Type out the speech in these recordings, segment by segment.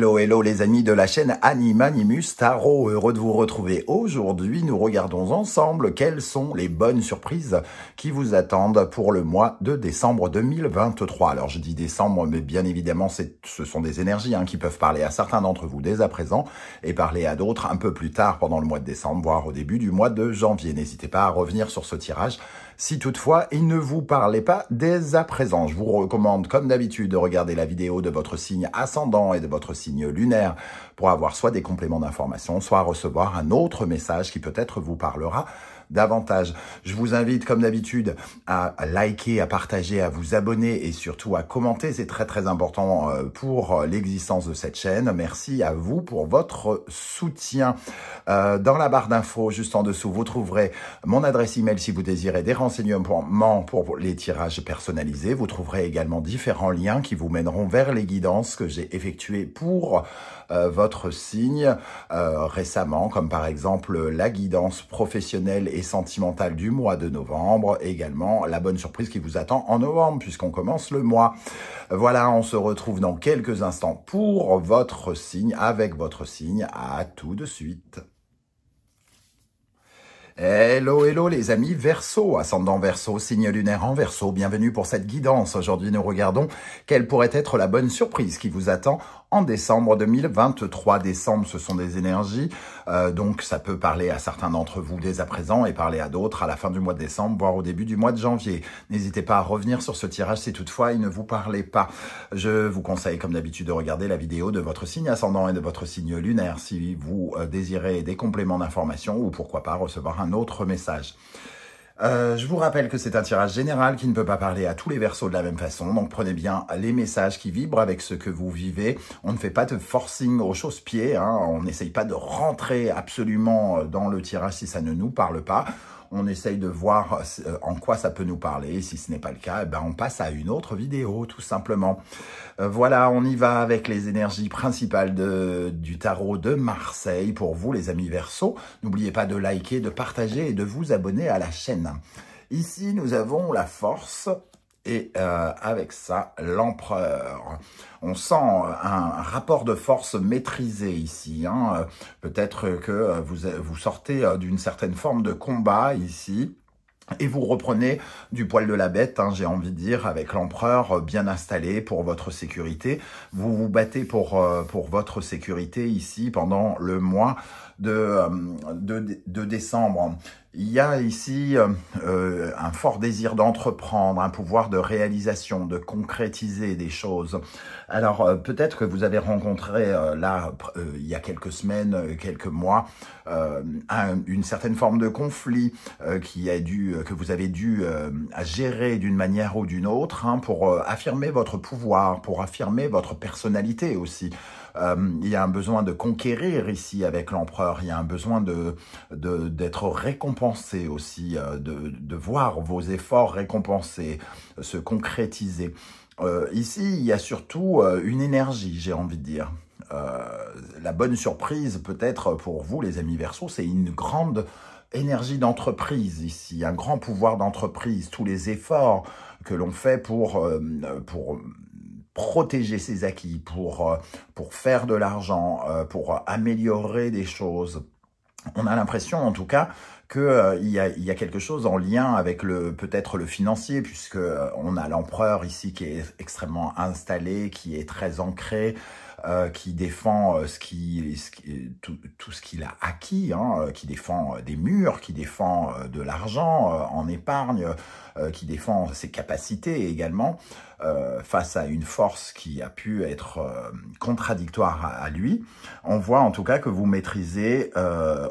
Hello, hello les amis de la chaîne Animanimus Tarot, heureux de vous retrouver. Aujourd'hui, nous regardons ensemble quelles sont les bonnes surprises qui vous attendent pour le mois de décembre 2023. Alors je dis décembre, mais bien évidemment, ce sont des énergies hein, qui peuvent parler à certains d'entre vous dès à présent et parler à d'autres un peu plus tard pendant le mois de décembre, voire au début du mois de janvier. N'hésitez pas à revenir sur ce tirage si toutefois il ne vous parlait pas dès à présent. Je vous recommande comme d'habitude de regarder la vidéo de votre signe ascendant et de votre signe lunaire pour avoir soit des compléments d'information, soit recevoir un autre message qui peut-être vous parlera davantage. Je vous invite, comme d'habitude, à liker, à partager, à vous abonner et surtout à commenter. C'est très très important euh, pour euh, l'existence de cette chaîne. Merci à vous pour votre soutien. Euh, dans la barre d'infos, juste en dessous, vous trouverez mon adresse email si vous désirez des renseignements pour les tirages personnalisés. Vous trouverez également différents liens qui vous mèneront vers les guidances que j'ai effectuées pour euh, votre signe euh, récemment, comme par exemple la guidance professionnelle et sentimentale du mois de novembre, également la bonne surprise qui vous attend en novembre, puisqu'on commence le mois. Voilà, on se retrouve dans quelques instants pour votre signe, avec votre signe. À tout de suite. Hello, hello les amis, Verseau, ascendant Verseau, signe lunaire en Verseau, bienvenue pour cette guidance. Aujourd'hui, nous regardons quelle pourrait être la bonne surprise qui vous attend en décembre 2023. Décembre, ce sont des énergies, euh, donc ça peut parler à certains d'entre vous dès à présent et parler à d'autres à la fin du mois de décembre, voire au début du mois de janvier. N'hésitez pas à revenir sur ce tirage si toutefois il ne vous parlait pas. Je vous conseille comme d'habitude de regarder la vidéo de votre signe ascendant et de votre signe lunaire si vous euh, désirez des compléments d'information ou pourquoi pas recevoir un autre message. Euh, je vous rappelle que c'est un tirage général qui ne peut pas parler à tous les versos de la même façon, donc prenez bien les messages qui vibrent avec ce que vous vivez. On ne fait pas de forcing aux chausse-pieds, hein. on n'essaye pas de rentrer absolument dans le tirage si ça ne nous parle pas on essaye de voir euh, euh, en quoi ça peut nous parler. si ce n'est pas le cas, eh ben on passe à une autre vidéo, tout simplement. Euh, voilà, on y va avec les énergies principales du tarot de Marseille. Pour vous, les amis Verseau, n'oubliez pas de liker, de partager et de vous abonner à la chaîne. Ici, nous avons la force et euh, avec ça, l'empereur. On sent euh, un rapport de force maîtrisé ici. Hein. Euh, peut-être que vous, sortez d'une certaine forme de combat ici. Et vous reprenez du poil de la bête, hein, j'ai envie de dire, avec l'empereur bien installé pour votre sécurité. Vous vous battez pour, pour votre sécurité ici pendant le mois de, de, de décembre. Il y a ici euh, euh, un fort désir d'entreprendre, un pouvoir de réalisation, de concrétiser des choses. Alors euh, peut-être que vous avez rencontré là, il y a quelques semaines, quelques mois, une certaine forme de conflit qui a dû, que vous avez dû gérer d'une manière ou d'une autre hein, pour affirmer votre pouvoir, pour affirmer votre personnalité aussi. Euh, il y a un besoin de conquérir ici avec l'empereur. Il y a un besoin de d'être récompensé aussi, euh, de, de voir vos efforts récompensés, euh, se concrétiser. ici, il y a surtout une énergie, j'ai envie de dire. la bonne surprise peut-être pour vous, les amis Verseau, c'est une grande énergie d'entreprise ici, un grand pouvoir d'entreprise, tous les efforts que l'on fait pour, pour protéger ses acquis, pour, euh, pour faire de l'argent, euh, pour améliorer des choses. On a l'impression, en tout cas, qu'il euh, il y, a, quelque chose en lien avec le peut-être le financier, puisque on a l'empereur ici qui est extrêmement installé, qui est très ancré, euh, qui défend euh, tout, ce qu'il a acquis, hein, euh, qui défend des murs, qui défend de l'argent en épargne, qui défend ses capacités également face à une force qui a pu être contradictoire à, lui. On voit en tout cas que vous maîtrisez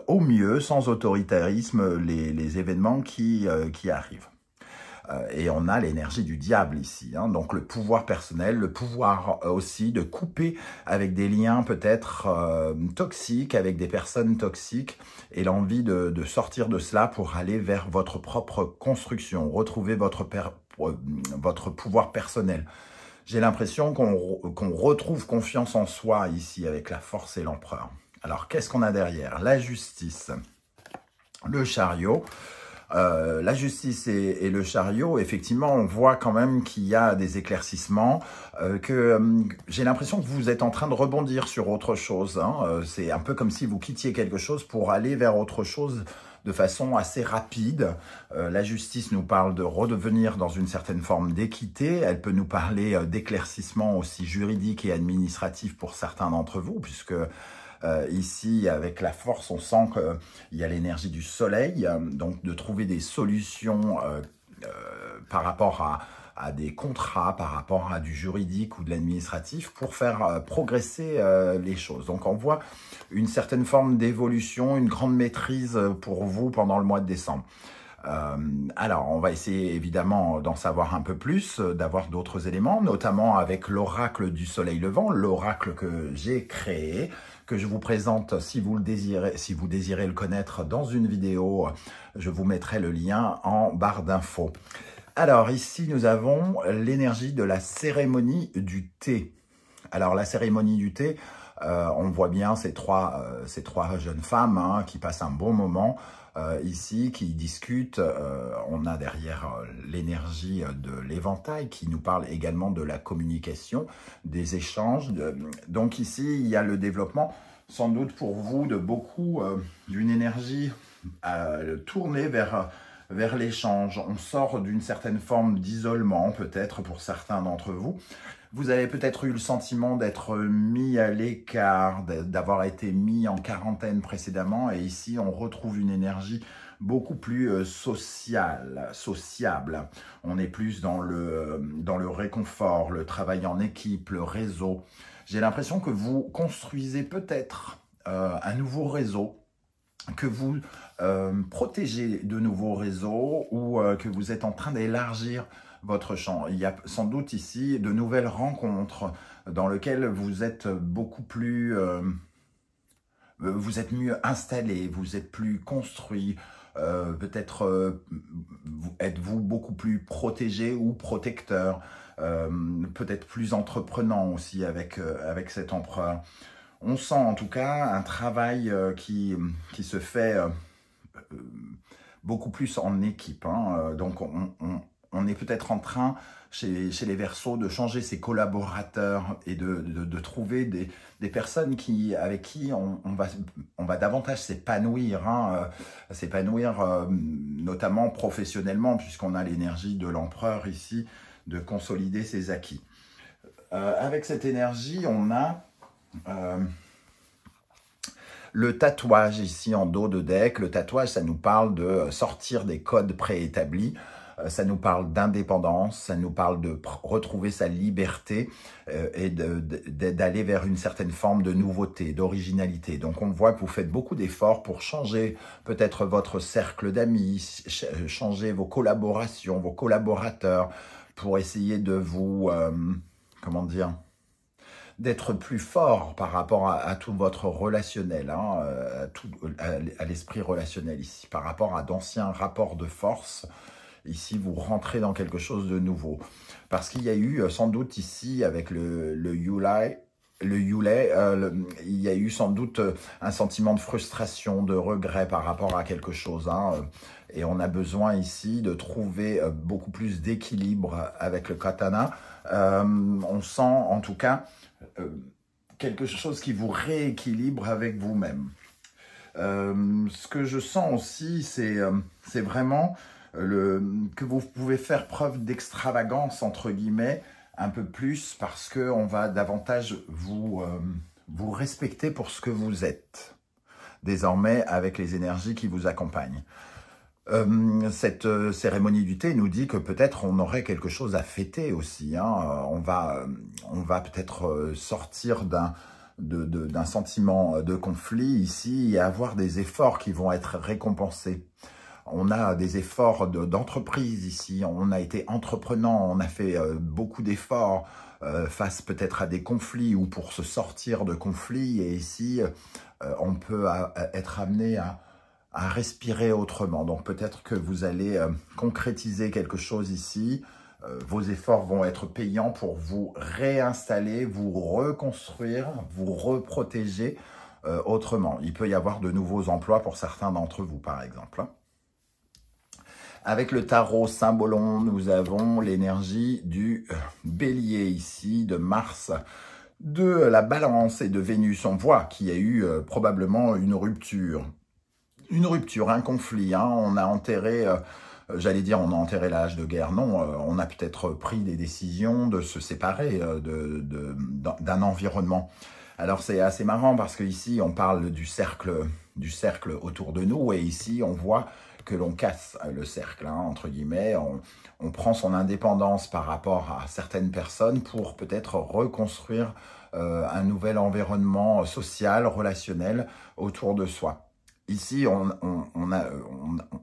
au mieux, sans autoritarisme, les, événements qui arrivent. Euh, et on a l'énergie du diable ici. Hein. donc le pouvoir personnel, le pouvoir euh, aussi de couper avec des liens peut-être euh, toxiques, avec des personnes toxiques, et l'envie de, sortir de cela pour aller vers votre propre construction, retrouver votre, votre pouvoir personnel. J'ai l'impression qu'on retrouve confiance en soi ici avec la force et l'empereur. Alors qu'est-ce qu'on a derrière La justice, le chariot, euh, la justice et, le chariot, effectivement, on voit quand même qu'il y a des éclaircissements, euh, que euh, j'ai l'impression que vous êtes en train de rebondir sur autre chose. Hein. C'est un peu comme si vous quittiez quelque chose pour aller vers autre chose de façon assez rapide. la justice nous parle de redevenir dans une certaine forme d'équité. Elle peut nous parler d'éclaircissements aussi juridiques et administratifs pour certains d'entre vous, puisque euh, ici, avec la force, on sent qu'il euh, y a l'énergie du soleil, euh, donc de trouver des solutions par rapport à, des contrats par rapport à du juridique ou de l'administratif pour faire progresser les choses. Donc on voit une certaine forme d'évolution, une grande maîtrise pour vous pendant le mois de décembre. alors, on va essayer évidemment d'en savoir un peu plus, d'avoir d'autres éléments, notamment avec l'oracle du soleil levant, l'oracle que j'ai créé que je vous présente si vous le désirez, si vous désirez le connaître dans une vidéo. Je vous mettrai le lien en barre d'infos. Alors ici, nous avons l'énergie de la cérémonie du thé. Alors la cérémonie du thé, euh, on voit bien ces trois, euh, ces trois jeunes femmes hein, qui passent un bon moment euh, ici, qui discutent. on a derrière l'énergie de l'éventail qui nous parle également de la communication, des échanges. Donc ici, il y a le développement, sans doute pour vous, de beaucoup d'une énergie tournée vers vers l'échange. On sort d'une certaine forme d'isolement, peut-être pour certains d'entre vous, vous avez peut-être eu le sentiment d'être mis à l'écart, d'avoir été mis en quarantaine précédemment. Et ici, on retrouve une énergie beaucoup plus euh, sociale, sociable. On est plus dans le, euh, dans le réconfort, le travail en équipe, le réseau. J'ai l'impression que vous construisez peut-être euh, un nouveau réseau, que vous protégez de nouveaux réseaux ou que vous êtes en train d'élargir votre champ. Il y a sans doute ici de nouvelles rencontres dans lesquelles vous êtes beaucoup plus... Euh, vous êtes mieux installé, vous êtes plus construit, euh, peut-être euh, êtes-vous beaucoup plus protégé ou protecteur, peut-être plus entreprenant aussi avec, avec cet empereur. On sent en tout cas un travail qui, qui se fait beaucoup plus en équipe. Hein. Donc, on, on est peut-être en train, chez, les Verseaux, de changer ses collaborateurs et de, trouver des, personnes qui, avec qui on, va, davantage s'épanouir, hein, euh, s'épanouir euh, notamment professionnellement, puisqu'on a l'énergie de l'empereur ici de consolider ses acquis. Euh, avec cette énergie, on a le tatouage ici en dos de deck. Le tatouage, ça nous parle de sortir des codes préétablis euh, ça nous parle d'indépendance, ça nous parle de retrouver sa liberté euh, et d'aller vers une certaine forme de nouveauté, d'originalité. Donc on voit que vous faites beaucoup d'efforts pour changer peut-être votre cercle d'amis, euh, changer vos collaborations, vos collaborateurs, pour essayer de vous... comment dire d'être plus fort par rapport à, tout votre relationnel, hein, à l'esprit relationnel ici, par rapport à d'anciens rapports de force Ici, vous rentrez dans quelque chose de nouveau. Parce qu'il y a eu euh, sans doute ici, avec le, le euh, le il y a eu sans doute euh, un sentiment de frustration, de regret par rapport à quelque chose. Hein, et on a besoin ici de trouver beaucoup plus d'équilibre avec le katana. on sent en tout cas quelque chose qui vous rééquilibre avec vous-même. ce que je sens aussi, c'est vraiment le, que vous pouvez faire preuve d'extravagance, entre guillemets, un peu plus parce qu'on va davantage vous, euh, vous respecter pour ce que vous êtes, désormais avec les énergies qui vous accompagnent. Euh, cette euh, cérémonie du thé nous dit que peut-être on aurait quelque chose à fêter aussi. Hein. On va, on va peut-être sortir d'un d'un sentiment de conflit ici et avoir des efforts qui vont être récompensés on a des efforts d'entreprise ici, on a été entreprenant, on a fait euh, beaucoup d'efforts euh, face peut-être à des conflits ou pour se sortir de conflits. Et ici, euh, on peut être amené à, respirer autrement. Donc peut-être que vous allez concrétiser quelque chose ici. vos efforts vont être payants pour vous réinstaller, vous reconstruire, vous reprotéger autrement. Il peut y avoir de nouveaux emplois pour certains d'entre vous, par exemple. Hein. Avec le tarot symbolon, nous avons l'énergie du euh, bélier ici, de Mars, de la balance et de Vénus. On voit qu'il y a eu euh, probablement une rupture. Une rupture, un conflit. Hein. On a enterré... Euh, j'allais dire on a enterré l'âge de guerre, non, on a peut-être pris des décisions de se séparer d'un environnement. Alors c'est assez marrant parce qu'ici on parle du cercle, du cercle autour de nous et ici on voit que l'on casse euh, le cercle, hein, entre guillemets. On, prend son indépendance par rapport à certaines personnes pour peut-être reconstruire euh, un nouvel environnement social, relationnel autour de soi. Ici, on, on,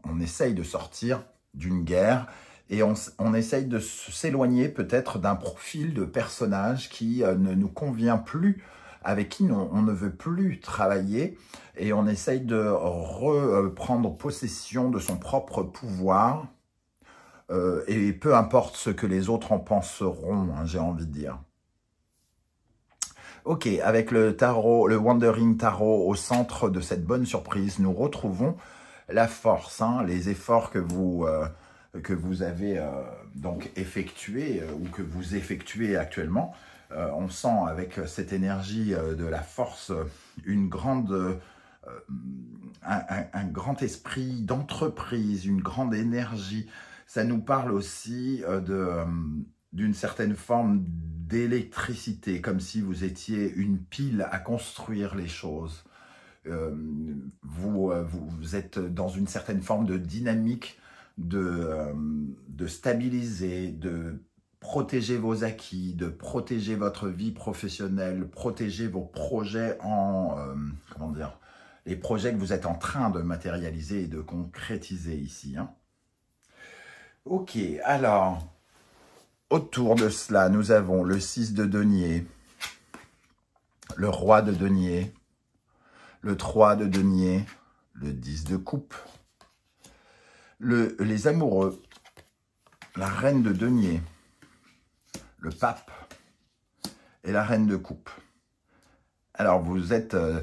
on essaye de sortir d'une guerre et on, on, essaye de s'éloigner peut-être d'un profil de personnage qui euh, ne nous convient plus avec qui on, ne veut plus travailler et on essaye de reprendre possession de son propre pouvoir. Euh, et peu importe ce que les autres en penseront, hein, j'ai envie de dire. Ok, avec le tarot, le Wandering Tarot au centre de cette bonne surprise, nous retrouvons la force, hein, les efforts que vous, euh, avez euh, donc effectués ou que vous effectuez actuellement euh, on sent avec euh, cette énergie euh, de la force une grande... Un, grand esprit d'entreprise, une grande énergie. Ça nous parle aussi de d'une certaine forme d'électricité, comme si vous étiez une pile à construire les choses. vous, vous, vous, êtes dans une certaine forme de dynamique, de, de stabiliser, de protéger vos acquis, de protéger votre vie professionnelle, protéger vos projets en... Euh, comment dire Les projets que vous êtes en train de matérialiser et de concrétiser ici. Hein. Ok, alors, autour de cela, nous avons le 6 de denier, le roi de denier, le 3 de denier, le 10 de coupe, le, les amoureux, la reine de denier, le pape et la reine de coupe. Alors vous êtes euh,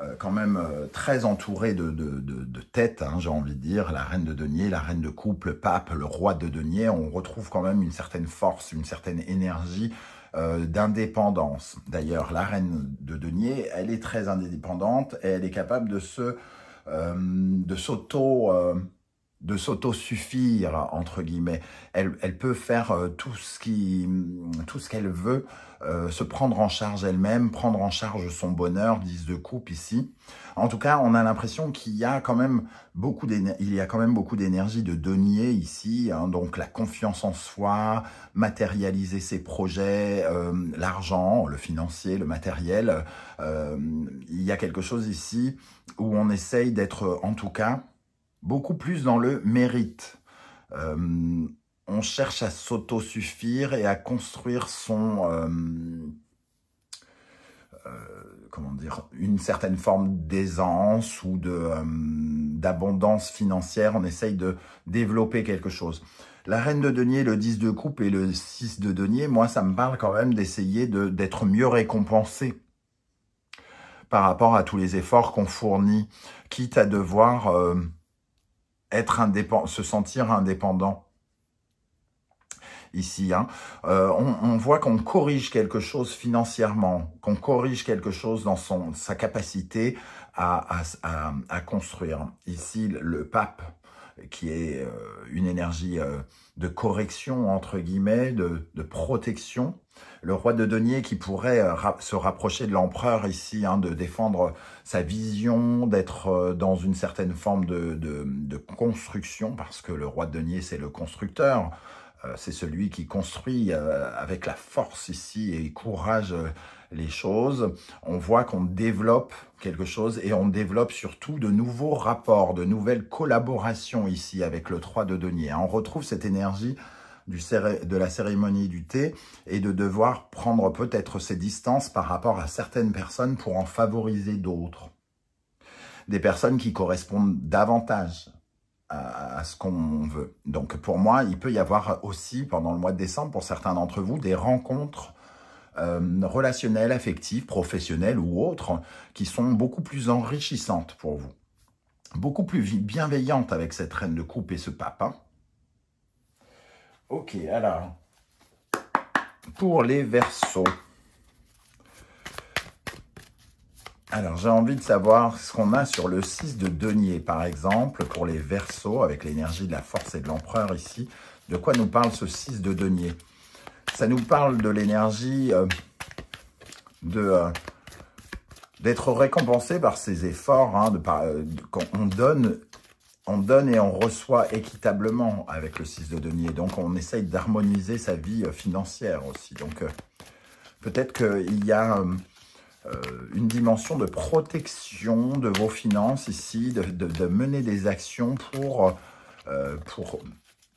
euh, quand même euh, très entouré de, de, têtes, hein, j'ai envie de dire, la reine de denier, la reine de coupe, le pape, le roi de denier, on retrouve quand même une certaine force, une certaine énergie d'indépendance. D'ailleurs, la reine de denier, elle est très indépendante et elle est capable de se... de s'auto de s'auto-suffire, entre guillemets. Elle, elle, peut faire euh, tout ce qui, mm, tout ce qu'elle veut, euh, se prendre en charge elle-même, prendre en charge son bonheur, 10 de coupe ici. En tout cas, on a l'impression qu'il y a quand même beaucoup il y a quand même beaucoup d'énergie de denier ici, hein. donc la confiance en soi, matérialiser ses projets, euh, l'argent, le financier, le matériel. il y a quelque chose ici où on essaye d'être en tout cas beaucoup plus dans le mérite. Euh, on cherche à s'autosuffire et à construire son... Euh, euh, comment dire Une certaine forme d'aisance ou d'abondance financière. On essaye de développer quelque chose. La reine de denier, le 10 de coupe et le 6 de denier, moi, ça me parle quand même d'essayer d'être mieux récompensé par rapport à tous les efforts qu'on fournit, quitte à devoir être indépendant, se sentir indépendant ici. Hein. Euh, on, voit qu'on corrige quelque chose financièrement, qu'on corrige quelque chose dans son, sa capacité à construire. Ici, le pape, qui est euh, une énergie euh, de correction, entre guillemets, de, protection. Le roi de denier qui pourrait euh, se rapprocher de l'empereur ici, hein, de défendre sa vision, d'être dans une certaine forme de, de, construction, parce que le roi de denier, c'est le constructeur, c'est celui qui construit avec la force ici et courage les choses, on voit qu'on développe quelque chose et on développe surtout de nouveaux rapports, de nouvelles collaborations ici avec le 3 de denier. On retrouve cette énergie du de la cérémonie du thé et de devoir prendre peut-être ses distances par rapport à certaines personnes pour en favoriser d'autres. Des personnes qui correspondent davantage à ce qu'on veut. Donc pour moi, il peut y avoir aussi pendant le mois de décembre, pour certains d'entre vous, des rencontres euh, relationnelles, affectives, professionnelles ou autres, qui sont beaucoup plus enrichissantes pour vous, beaucoup plus bienveillantes avec cette reine de coupe et ce pape. Hein. Ok, alors, pour les versos. Alors, j'ai envie de savoir ce qu'on a sur le 6 de denier, par exemple, pour les versos, avec l'énergie de la force et de l'empereur ici. De quoi nous parle ce 6 de denier ça nous parle de l'énergie euh, de euh, d'être récompensé par ses efforts, hein, euh, qu'on donne, on donne et on reçoit équitablement avec le 6 de denier. Donc on essaye d'harmoniser sa vie financière aussi. Donc peut-être qu'il y a une dimension de protection de vos finances ici, de, mener des actions pour, pour,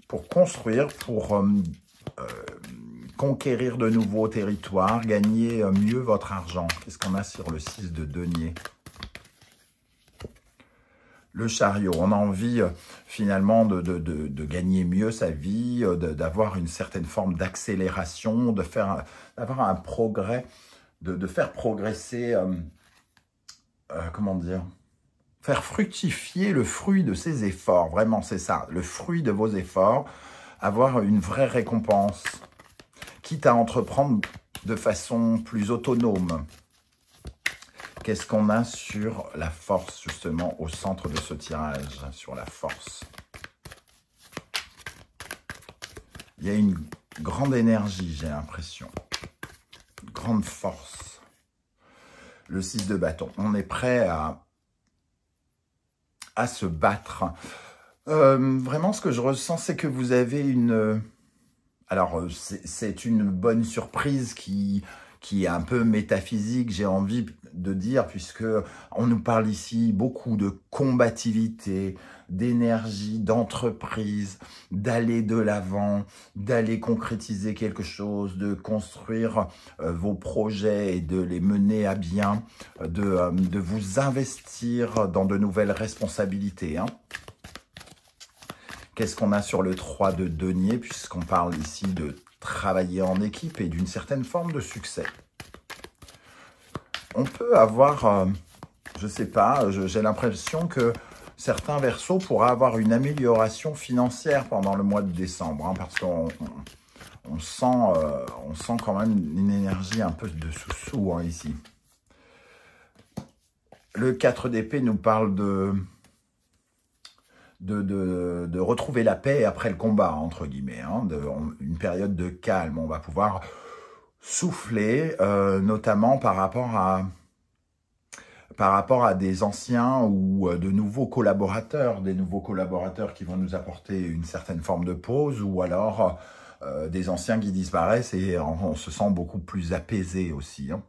pour construire, pour conquérir de nouveaux territoires, gagner euh, mieux votre argent. Qu'est-ce qu'on a sur le 6 de denier le chariot. On a envie euh, finalement de, gagner mieux sa vie, euh, d'avoir une certaine forme d'accélération, d'avoir un progrès, de, faire progresser, comment dire, faire fructifier le fruit de ses efforts. Vraiment, c'est ça, le fruit de vos efforts, avoir une vraie récompense quitte à entreprendre de façon plus autonome. Qu'est-ce qu'on a sur la force, justement, au centre de ce tirage, sur la force Il y a une grande énergie, j'ai l'impression. Grande force. Le 6 de bâton. On est prêt à, à se battre. Euh, vraiment, ce que je ressens, c'est que vous avez une alors, euh, c'est une bonne surprise qui, est un peu métaphysique, j'ai envie de dire, puisque on nous parle ici beaucoup de combativité, d'énergie, d'entreprise, d'aller de l'avant, d'aller concrétiser quelque chose, de construire euh, vos projets et de les mener à bien, euh, de, vous investir dans de nouvelles responsabilités. Hein. Qu'est-ce qu'on a sur le 3 de denier, puisqu'on parle ici de travailler en équipe et d'une certaine forme de succès On peut avoir, euh, je ne sais pas, j'ai l'impression que certains versos pourraient avoir une amélioration financière pendant le mois de décembre, hein, parce qu'on sent, euh, on sent quand même une énergie un peu de sous-sous hein, ici. Le 4 d'épée nous parle de de, retrouver la paix après le combat, entre guillemets, hein, une période de calme. On va pouvoir souffler, euh, notamment par rapport à par rapport à des anciens ou euh, de nouveaux collaborateurs, des nouveaux collaborateurs qui vont nous apporter une certaine forme de pause, ou alors euh, des anciens qui disparaissent et on, se sent beaucoup plus apaisé aussi. Hein.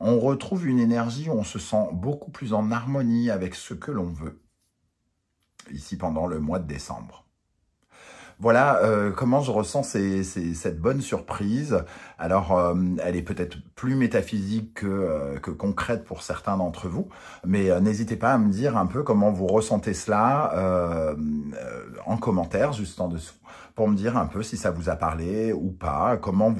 on retrouve une énergie où on se sent beaucoup plus en harmonie avec ce que l'on veut pendant le mois de décembre. Voilà euh, comment je ressens cette bonne surprise. Alors, euh, elle est peut-être plus métaphysique euh, que, concrète pour certains d'entre vous, mais n'hésitez pas à me dire un peu comment vous ressentez cela en commentaire juste en dessous, pour me dire un peu si ça vous a parlé ou pas, comment,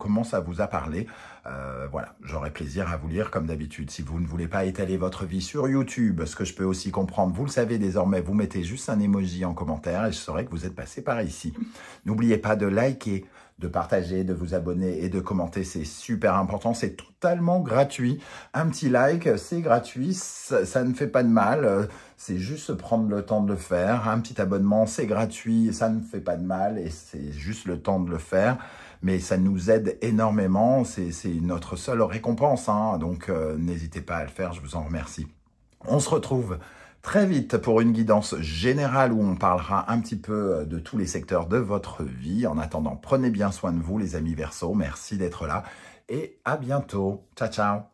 comment ça vous a parlé. Euh, voilà, j'aurai plaisir à vous lire comme d'habitude. Si vous ne voulez pas étaler votre vie sur YouTube, ce que je peux aussi comprendre, vous le savez désormais, vous mettez juste un emoji en commentaire et je saurai que vous êtes passé par ici. N'oubliez pas de liker, de partager, de vous abonner et de commenter. C'est super important, c'est totalement gratuit. Un petit like, c'est gratuit, ça, ne fait pas de mal. Euh, c'est juste prendre le temps de le faire. Un petit abonnement, c'est gratuit, ça ne fait pas de mal et c'est juste le temps de le faire. Mais ça nous aide énormément, c'est notre seule récompense. Hein. Donc euh, n'hésitez pas à le faire, je vous en remercie. On se retrouve Très vite pour une guidance générale où on parlera un petit peu euh, de tous les secteurs de votre vie. En attendant, prenez bien soin de vous les amis Verseau. Merci d'être là et à bientôt. Ciao ciao